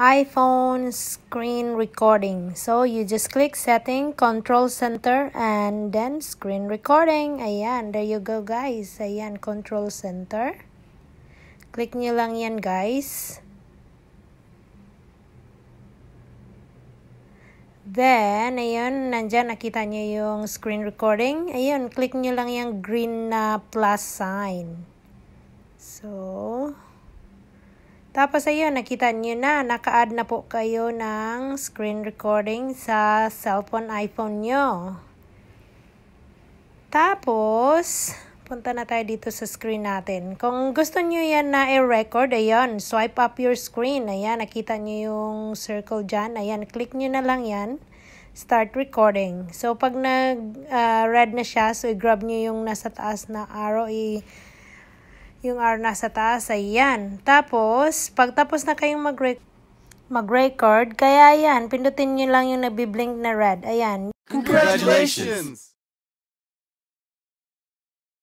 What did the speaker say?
iPhone screen recording. So you just click setting, control center, and then screen recording. Ayan, there you go guys. Ayan, control center. Click nyo lang yan guys. Then, ayun, nandyan nakita nyo yung screen recording. Ayun, click nyo lang yung green na plus sign. So, Tapos ayun, nakita niyo na, naka-add na po kayo ng screen recording sa cellphone iPhone nyo. Tapos, punta na tayo dito sa screen natin. Kung gusto niyo yan na i-record, ayun, swipe up your screen. Ayan, nakita niyo yung circle dyan. Ayan, click niyo na lang yan. Start recording. So, pag nag-red ah, uh, na siya, so i-grab niyo yung nasa taas na arrow, i- yung R nasa taas, ayan. Tapos, pagtapos na kayong mag-record, mag-record, kaya yan, pindutin nyo lang yung nagbiblink na red. Ayan. Congratulations!